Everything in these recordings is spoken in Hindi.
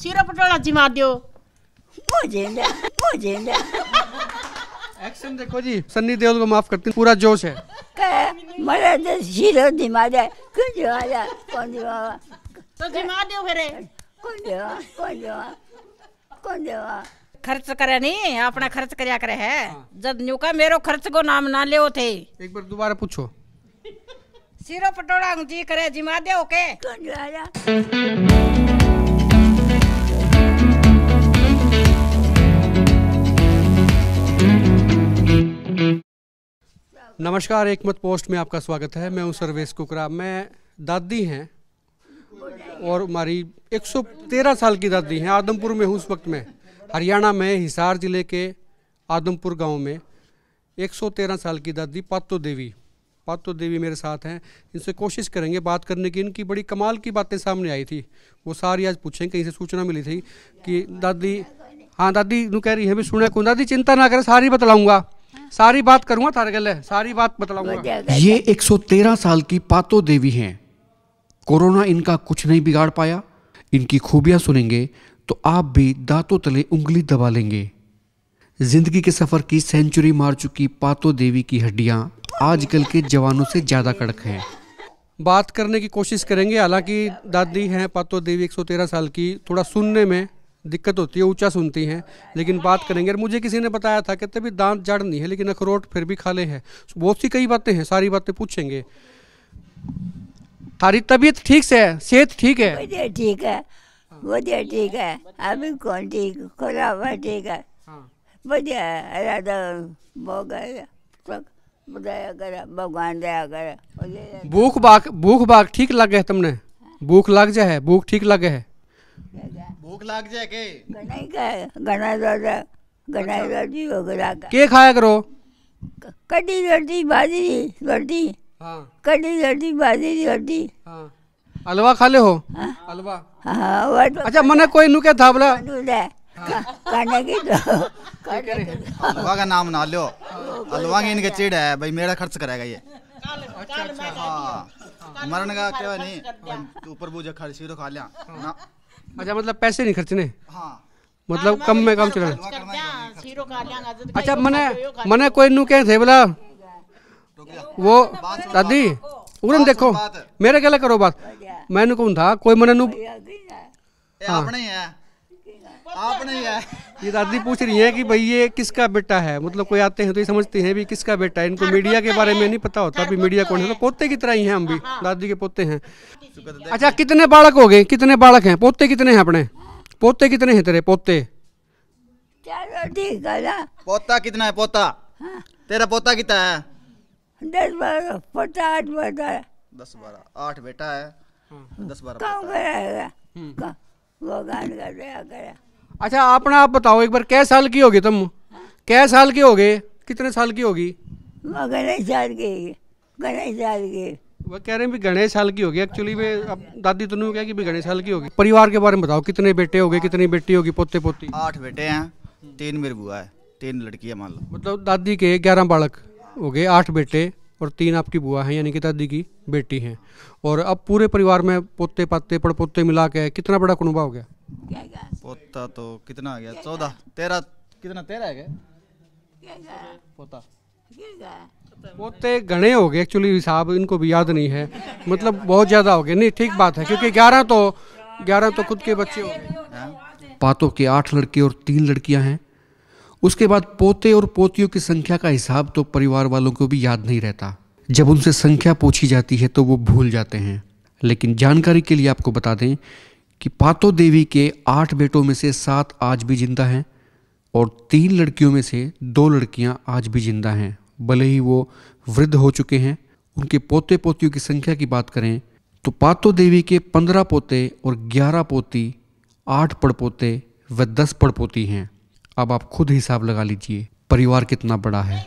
सिरो पटोला जिमा दियो मुझे ना मुझे ना एक्शन देखो जी सन्नी देओल को माफ करती पूरा जोश है मरे तो सिरो दिमा दे क्यों आ जा कौन जी जो तो जिमा दियो फिर कौन जो कौन जो कौन जो खर्च करे नहीं अपना खर्च करया करे है जब न्यू मेरो खर्च को नाम ना ले थे एक बार दोबारा पूछो सिरो पटोड़ा जी करे जिमा दे ओके कौन जो आया नमस्कार एकमत पोस्ट में आपका स्वागत है मैं हूँ सर्वेश कुकरा मैं दादी हैं और हमारी 113 साल की दादी हैं आदमपुर में हूँ उस वक्त में हरियाणा में हिसार ज़िले के आदमपुर गांव में 113 साल की दादी पातो देवी पातो देवी मेरे साथ हैं इनसे कोशिश करेंगे बात करने की इनकी बड़ी कमाल की बातें सामने आई थी वो सारी आज पूछें कहीं से सूचना मिली थी कि दादी हाँ दादी कह रही है भी सुने को दादी चिंता ना करें सारी बतलाऊँगा सारी बात करूंगा तारे गले सारी बात बतलाऊंगा ये 113 साल की पातो देवी हैं कोरोना इनका कुछ नहीं बिगाड़ पाया इनकी खूबियां सुनेंगे तो आप भी दांतों तले उंगली दबा लेंगे जिंदगी के सफर की सेंचुरी मार चुकी पातो देवी की हड्डियां आजकल के जवानों से ज्यादा कड़क हैं बात करने की कोशिश करेंगे हालांकि दादी हैं पातो देवी 113 साल की थोड़ा सुनने में दिक्कत होती है ऊंचा सुनती हैं लेकिन बात करेंगे और मुझे किसी ने बताया था कहते भी दांत जड़ नहीं है लेकिन अखरोट फिर भी खाले हैं बहुत सी कई बातें हैं सारी बातें पूछेंगे तारी तबीयत ठीक से है सेहत ठीक है ठीक है बढ़िया ठीक है अभी कौन ठीक खुला हुआ ठीक है बढ़िया राधा कर भगवान दया कर भूख बाग भूख बाग ठीक लग है तुमने भूख लग जाए भूख ठीक लगे है भूख जाए के કે ઘણા ખાય दादा દાદા अच्छा। दादी રોટી વગેરે के खाया करो कड़ी રોટી भाजी રોટી हाँ कड़ी रोटी भाजी रोटी हाँ अलवा खा ले हो हाँ। हलवा हाँ, हाँ तो अच्छा मने कोई नुके क्या था बोला खाने की तो- तो- हलवा का नाम ना लियो अलवा हाँ। की इनके चिड़ है भाई मेरा खर्च करेगा ये अच्छा अच्छा हाँ मरण का क्या नहीं ऊपर बूझा खर्च खा लिया अच्छा मतलब पैसे नहीं खर्चने हाँ। मतलब हाँ, कम में कम चले अच्छा मने मने कोई नुके थे बोला वो दादी उरन देखो मेरे गले करो बात मैंने कौन था कोई मने नु हाँ आपने ये दादी पूछ रही है कि भाई ये किसका बेटा है मतलब कोई आते हैं तो ये समझते हैं भी किसका बेटा है इनको मीडिया के बारे में नहीं पता होता भी मीडिया कौन है तो पोते की तरह ही हैं हम भी हाँ, हाँ। दादी के पोते हैं अच्छा कितने बालक हो गए कितने बालक हैं पोते कितने हैं अपने पोते कितने हैं तेरे पोते चलो ठीक है पोता कितना है पोता हाँ। तेरा पोता कितना है दस बारह पोता आठ बेटा है दस बारह आठ बेटा है दस बारह कौन करेगा वो गान कर रहा अच्छा अपना आप बताओ एक बार कै साल की होगी तुम कै साल की होगे कितने साल की होगी गणेश साल की गणेश साल की वो कह रहे हैं गणेश साल की होगी एक्चुअली में अब दादी तुमने क्या की गणेश साल की होगी परिवार के बारे में बताओ कितने बेटे हो गए कितनी बेटी होगी पोते पोती आठ बेटे हैं तीन मेरे बुआ है तीन लड़की है मान लो मतलब दादी के ग्यारह बालक हो गए आठ बेटे और तीन आपकी बुआ है यानी कि दादी की बेटी है और अब पूरे परिवार में पोते पाते पड़पोते मिला के कितना बड़ा कुनबा हो गया पोता तो कितना आ गया चौदह तेरह कितना तेरह है पोता पोते घने हो गए एक्चुअली साहब इनको भी याद नहीं है मतलब बहुत ज़्यादा हो गए नहीं ठीक बात है क्योंकि ग्यारह तो ग्यारह तो खुद के बच्चे हो गए हाँ। पातों के आठ लड़के और तीन लड़कियां हैं उसके बाद पोते और पोतियों की संख्या का हिसाब तो परिवार वालों को भी याद नहीं रहता जब उनसे संख्या पूछी जाती है तो वो भूल जाते हैं लेकिन जानकारी के लिए आपको बता दें कि पातो देवी के आठ बेटों में से सात आज भी जिंदा हैं और तीन लड़कियों में से दो लड़कियां आज भी जिंदा हैं भले ही वो वृद्ध हो चुके हैं उनके पोते पोतियों की संख्या की बात करें तो पातो देवी के पंद्रह पोते और ग्यारह पोती आठ पड़पोते व दस पड़पोती हैं अब आप खुद हिसाब लगा लीजिए परिवार कितना बड़ा है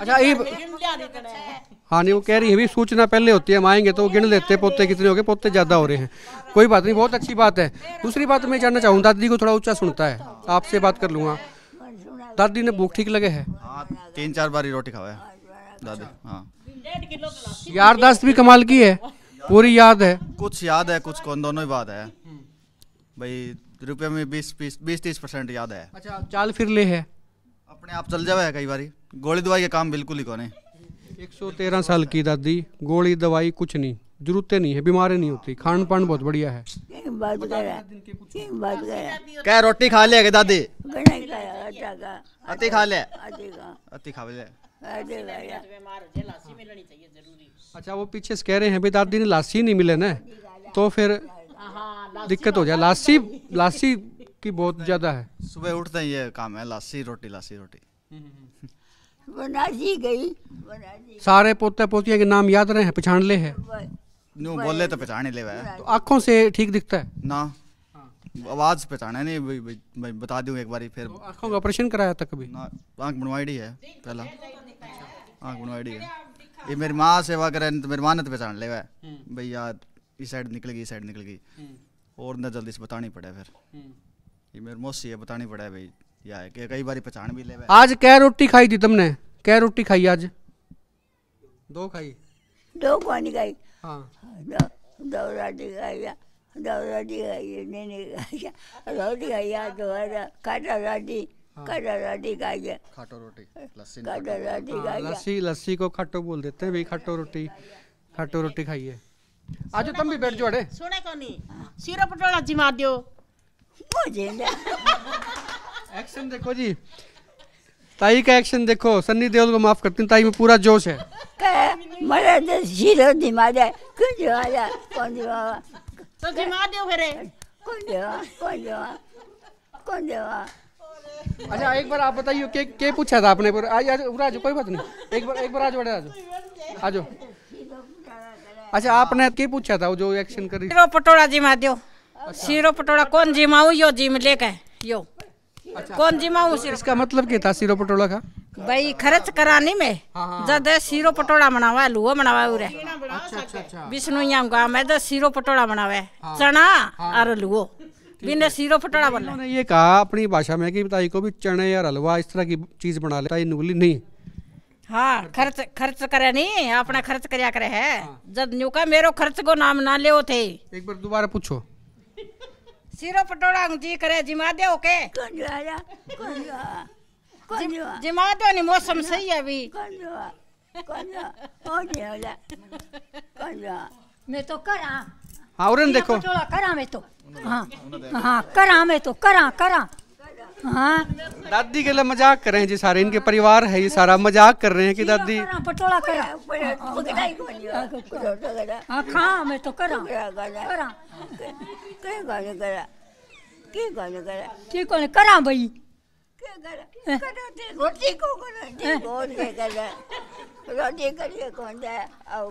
अच्छा ये हाँ नहीं वो कह रही है भी सूचना पहले होती है हम आएंगे तो गिन लेते हैं पोते कितने हो गए पोते ज़्यादा हो रहे हैं कोई बात नहीं बहुत अच्छी बात है दूसरी बात मैं जानना चाहूँ दादी को थोड़ा ऊंचा सुनता है आपसे बात कर लूंगा दादी ने भूख ठीक लगे है हाँ, तीन चार बार रोटी खावा दादी हाँ यारदाश्त भी कमाल की है पूरी याद है कुछ याद है कुछ कौन दोनों ही बात है भाई रुपये में बीस बीस तीस परसेंट याद है अच्छा चाल फिर ले है अपने आप चल जाए कई बार गोली दवाई का काम बिल्कुल ही कौन है एक सौ तेरह साल की दादी गोली दवाई कुछ नहीं जरूरत नहीं है बीमारी नहीं होती खान पान बहुत बढ़िया है क्या रोटी खा लिया दादी खा लिया खा लिया अच्छा वो पीछे से कह रहे हैं भाई दादी ने लासी नहीं मिले ना तो फिर हाँ, दिक्कत हो तो जाए लासी लासी की बहुत ज़्यादा है सुबह उठते ही ये काम है लासी रोटी लासी रोटी बनाजी गई बनाजी सारे पोते पोतिया के नाम याद रहे हैं पहचान ले है नो बोले तो पहचान ही ले तो आंखों से ठीक दिखता है ना आवाज पहचाना नहीं भाई, भाई, बता दूं एक बार फिर तो आंखों का ऑपरेशन कराया था कभी ना आंख बनवाईडी है पहला आंख बनवाईडी है ये मेरी माँ सेवा करे तो मेरी माँ ने तो पहचान ले वे हम्म। भैया इस साइड निकल गई इस साइड निकल गई हम्म। और ना जल्दी से बतानी पड़े फिर हम्म। ये मेरे मौसी है बतानी पड़ा है भाई या है कई बार पहचान भी ले आज क्या रोटी खाई थी तुमने क्या रोटी खाई आज दो खाई दो खानी खाई हाँ दो रोटी खाई दो रोटी खाई नहीं नहीं खाई रोटी खाई दो तो काटा रोटी हाँ। खट्टा रोटी खाइए खाटो रोटी लस्सी खाटो रोटी हाँ, खाइए लस्सी लस्सी को खाटो बोल देते हैं भाई खाटो रोटी खाटो रोटी खाइए आज तुम भी बैठ जाओ अरे सुने को तो नहीं पटोला डोला जिमा दियो एक्शन देखो जी ताई का एक्शन देखो सन्नी देओल को माफ करती हूँ ताई में पूरा जोश है मरे दे तो जीरो दिमाग है कौन दिमाग है कौन दिमाग तो दिमाग दे फिर कौन दिमाग कौन दिमाग कौन दिमाग अच्छा एक बार आप बताइए के के पूछा था आपने पर आज आज राजू कोई बात नहीं एक बार एक बार आज बड़े राजू आज अच्छा आपने के पूछा था वो जो एक्शन कर करी पटोड़ा जी माध्यम अच्छा। सिरो पटोड़ा कौन जिमाऊ यो जिम लेके यो अच्छा। कौन जिमाऊ सिरो इसका मतलब क्या था सिरो पटोड़ा का भाई खर्च कराने में हाँ, हाँ, हाँ। जद सिरो पटोड़ा मनावा लुहो मनावा उरे अच्छा अच्छा, अच्छा। विष्णु याम गांव में जब सिरो पटोड़ा मनावे चना और लुहो बिन सिरो पटोड़ा बना ये कहा अपनी भाषा में कि ताई को भी चने या हलवा इस तरह की चीज बना लेता नूली नहीं हाँ खर्च खर्च करे नहीं अपना खर्च करया करे है जब न्यूका मेरो खर्च को नाम ना ले थे एक बार दोबारा पूछो सिरो पटोड़ा जी करे जिमा दे ओके जिमा दो नहीं मौसम सही है अभी मैं तो करा हाँ देखो पटोड़ा करा मैं तो हाँ हाँ करा मैं तो करा करा दादी के लिए मजाक कर रहे हैं जी सारे इनके परिवार है ये सारा मजाक कर रहे हैं कि दादी पटोला कर तो करा करा करा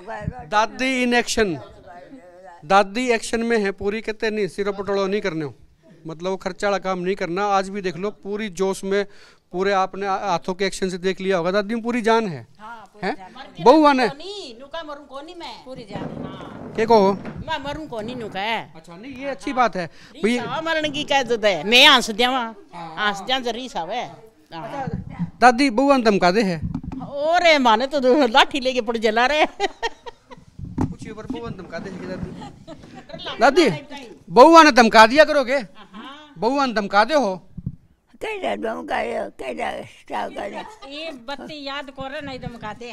भाई दादी इन एक्शन दादी एक्शन में है पूरी कहते नहीं सिरो पटोलो नहीं करने हो मतलब वो खर्चा वाला काम नहीं करना आज भी देख लो पूरी जोश में पूरे आपने हाथों के एक्शन से देख लिया होगा दादी में पूरी जान है बहु हाँ, वन है हाँ। अच्छा, अच्छी बात है हाँ। अच्छा, दादी बहु अन धमका दे है माने तो लाठी लेके पड़ जला रहे दादी दादी तो बहु ने धमका दिया करोगे બહુવાને ધમકાવ્યો હો हो धमकायो कैसा स्टाफ करे ये बत्ती याद कर रहे नहीं धमकाते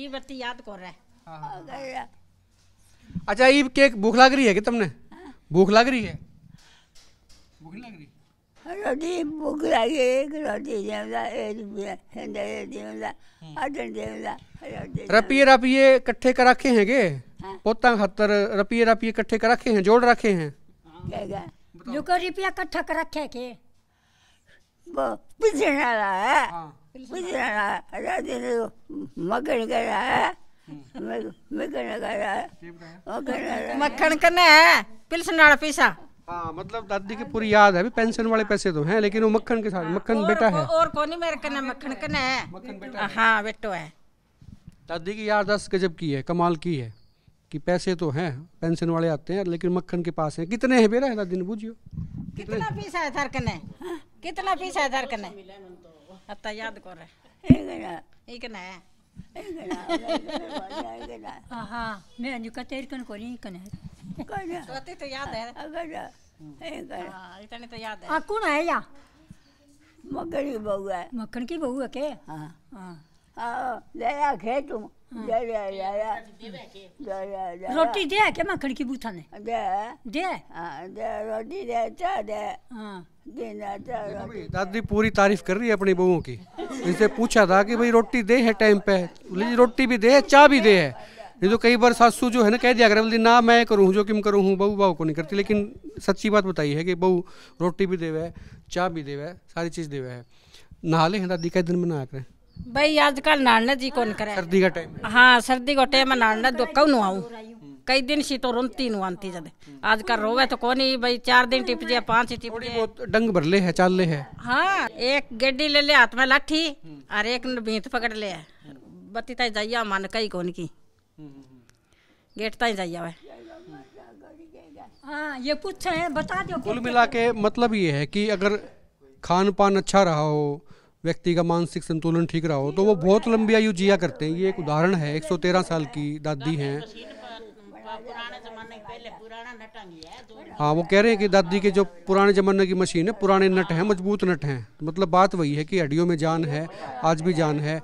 ये बत्ती याद कर हाँ, हाँ, हाँ। अच्छा ये केक भूख लग रही है कि तुमने भूख लग रही है भूख लग रही रोटी भूख लगी एक रोटी देवदा एक हिंदा देवदा अटन देवदा रोटी रपिए रपिए इकट्ठे कर रखे हैं के पोता खतर रुपये रुपये इकट्ठे कर रखे हैं जोड़ रखे हैं जो कर रुपया इकट्ठा कर रखे के वो रहा है हाँ। रहा है पिछड़ा मगन तो कर रहा है मगन मगन कर रहा है मक्खन करने है पिल्सन वाला पैसा हाँ मतलब दादी की पूरी याद है अभी पेंशन वाले पैसे तो हैं लेकिन वो मक्खन के साथ मक्खन बेटा है और कौन है मेरे कने मक्खन कने है मक्खन बेटा हाँ बेटो है दादी की याद दस गजब की है कमाल की है कि पैसे तो हैं पेंशन वाले आते हैं लेकिन मक्खन के पास है कितने हैं बेरा है दिन बुझियो कितना पैसा है धरकन है कितना पैसा है धरकन है याद कर एक ना है हाँ मैं कन को नहीं कन है तो याद है अगर हाँ, इतने तो याद है आ कौन है या मक्खन की बहू है मक्खन की बहू है के हाँ हाँ रोटी दे की बूथा ने दे दे दे रोटी दे चा दे हाँ। दादी पूरी तारीफ कर रही है अपनी बहुओं की इनसे पूछा था कि भाई रोटी दे है टाइम पे रोटी भी दे है चाय भी दे है नहीं तो कई बार सासू जो है ना कह दिया अगर बोलती ना मैं करूँ जो कि करूँ बहू बहू को नहीं करती लेकिन सच्ची बात बताई है कि बहू रोटी भी देवे चाय भी देवे सारी चीज़ देवे है नहा ले दादी कई दिन में करें भाई आजकल नाड़ना जी कौन करे सर्दी का टाइम हाँ सर्दी का टाइम नाड़ना दो तो कौन आऊ कई दिन सी तो रोनती नु आनती जद आज का रोवे तो कौन ही भाई चार दिन टिप जाए पांच टिप जाए डंग भर ले है चाल ले है हाँ एक गड्डी ले ले हाथ में लाठी और एक भीत पकड़ ले बत्ती ताई जाइया मन कई कौन की गेट ताई जाइया वे हाँ ये पूछे है बता दो कुल मिला के मतलब ये है कि अगर खान पान अच्छा रहा हो व्यक्ति का मानसिक संतुलन ठीक रहा हो तो वो बहुत लंबी आयु जिया करते हैं ये एक उदाहरण है 113 साल की दादी हैं हाँ वो कह रहे हैं कि दादी के जो पुराने ज़माने की मशीन है पुराने नट हैं मजबूत नट हैं मतलब बात वही है कि हड्डियों में जान है आज भी जान है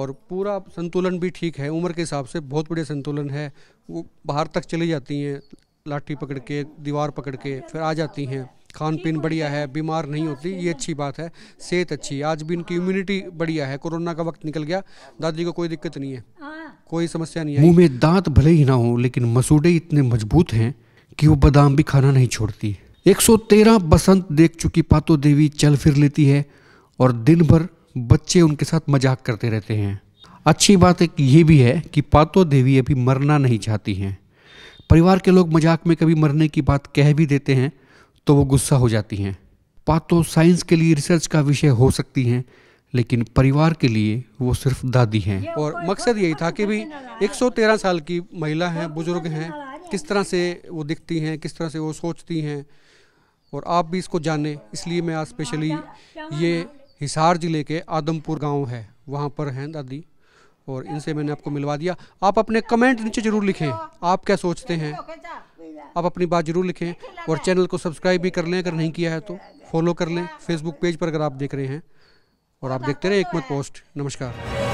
और पूरा संतुलन भी ठीक है उम्र के हिसाब से बहुत बढ़िया संतुलन है वो बाहर तक चली जाती हैं लाठी पकड़ के दीवार पकड़ के फिर आ जाती हैं खान पीन बढ़िया है बीमार नहीं हाँ, होती ये अच्छी बात है सेहत अच्छी है आज भी इनकी इम्यूनिटी बढ़िया है कोरोना का वक्त निकल गया दादी को कोई दिक्कत नहीं है हाँ। कोई समस्या नहीं है मुँह में दांत भले ही ना हो लेकिन मसूडे इतने मजबूत हैं कि वो बादाम भी खाना नहीं छोड़ती 113 बसंत देख चुकी पातो देवी चल फिर लेती है और दिन भर बच्चे उनके साथ मजाक करते रहते हैं अच्छी बात एक ये भी है कि पातो देवी अभी मरना नहीं चाहती हैं परिवार के लोग मजाक में कभी मरने की बात कह भी देते हैं तो वो गुस्सा हो जाती हैं पातो साइंस के लिए रिसर्च का विषय हो सकती हैं लेकिन परिवार के लिए वो सिर्फ दादी हैं और मकसद यही था कि भी 113 साल की महिला हैं बुज़ुर्ग हैं किस तरह से वो दिखती हैं किस तरह से वो सोचती हैं और आप भी इसको जाने इसलिए मैं आज स्पेशली हाँ, ये हिसार ज़िले के आदमपुर गांव है वहाँ पर हैं दादी और इनसे मैंने आपको मिलवा दिया आप अपने कमेंट नीचे ज़रूर लिखें आप क्या सोचते हैं आप अपनी बात ज़रूर लिखें और चैनल को सब्सक्राइब भी कर लें अगर नहीं किया है तो फॉलो कर लें फेसबुक पेज पर अगर आप देख रहे हैं और आप देखते रहे एक मत पोस्ट नमस्कार